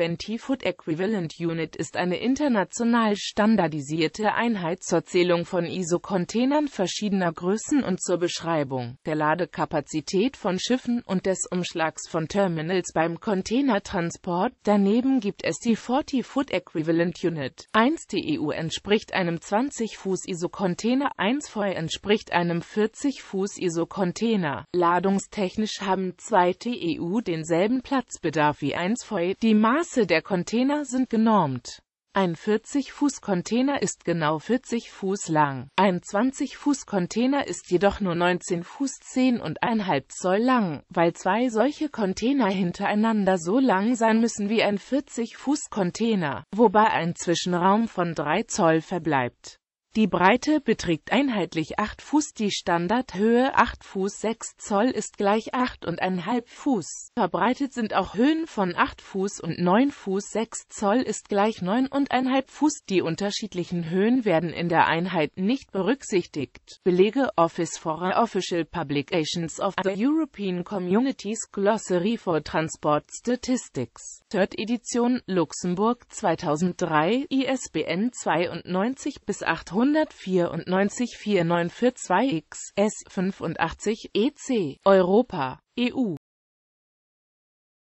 20 Foot Equivalent Unit ist eine international standardisierte Einheit zur Zählung von ISO-Containern verschiedener Größen und zur Beschreibung der Ladekapazität von Schiffen und des Umschlags von Terminals beim Containertransport. Daneben gibt es die 40 Foot Equivalent Unit. 1 TEU e entspricht einem 20 Fuß ISO-Container, 1 FOI e entspricht einem 40 Fuß ISO-Container. Ladungstechnisch haben 2 TEU e denselben Platzbedarf wie 1 FOI. Die Maß Maße der Container sind genormt. Ein 40-Fuß-Container ist genau 40 Fuß lang, ein 20-Fuß-Container ist jedoch nur 19 Fuß 10 und 1,5 Zoll lang, weil zwei solche Container hintereinander so lang sein müssen wie ein 40-Fuß-Container, wobei ein Zwischenraum von 3 Zoll verbleibt. Die Breite beträgt einheitlich 8 Fuß, die Standardhöhe 8 Fuß 6 Zoll ist gleich 8,5 Fuß. Verbreitet sind auch Höhen von 8 Fuß und 9 Fuß 6 Zoll ist gleich 9,5 Fuß. Die unterschiedlichen Höhen werden in der Einheit nicht berücksichtigt. Belege Office for Official Publications of the European Communities Glossary for Transport Statistics. Third Edition, Luxemburg 2003, ISBN 92 bis 800. 194 x s 85 EC, Europa, EU